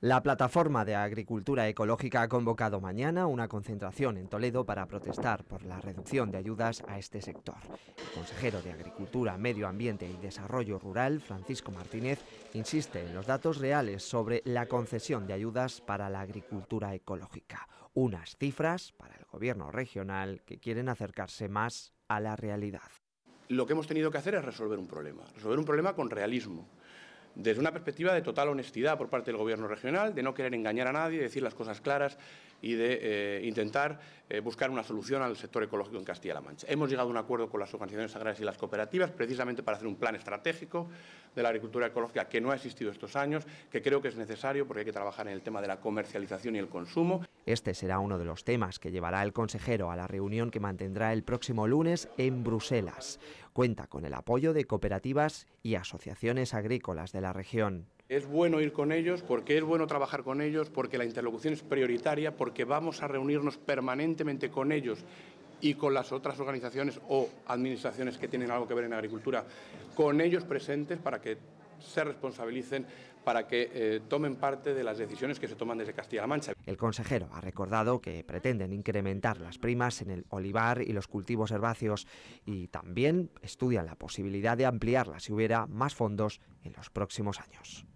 La plataforma de agricultura ecológica ha convocado mañana una concentración en Toledo para protestar por la reducción de ayudas a este sector. El consejero de Agricultura, Medio Ambiente y Desarrollo Rural, Francisco Martínez, insiste en los datos reales sobre la concesión de ayudas para la agricultura ecológica. Unas cifras para el gobierno regional que quieren acercarse más a la realidad. Lo que hemos tenido que hacer es resolver un problema, resolver un problema con realismo desde una perspectiva de total honestidad por parte del Gobierno regional, de no querer engañar a nadie, de decir las cosas claras y de eh, intentar eh, buscar una solución al sector ecológico en Castilla-La Mancha. Hemos llegado a un acuerdo con las organizaciones agrarias y las cooperativas precisamente para hacer un plan estratégico de la agricultura ecológica que no ha existido estos años, que creo que es necesario porque hay que trabajar en el tema de la comercialización y el consumo. Este será uno de los temas que llevará el consejero a la reunión que mantendrá el próximo lunes en Bruselas. Cuenta con el apoyo de cooperativas y asociaciones agrícolas de la región. Es bueno ir con ellos, porque es bueno trabajar con ellos, porque la interlocución es prioritaria, porque vamos a reunirnos permanentemente con ellos y con las otras organizaciones o administraciones que tienen algo que ver en agricultura, con ellos presentes para que se responsabilicen para que eh, tomen parte de las decisiones que se toman desde Castilla-La Mancha. El consejero ha recordado que pretenden incrementar las primas en el olivar y los cultivos herbáceos y también estudian la posibilidad de ampliarlas si hubiera más fondos en los próximos años.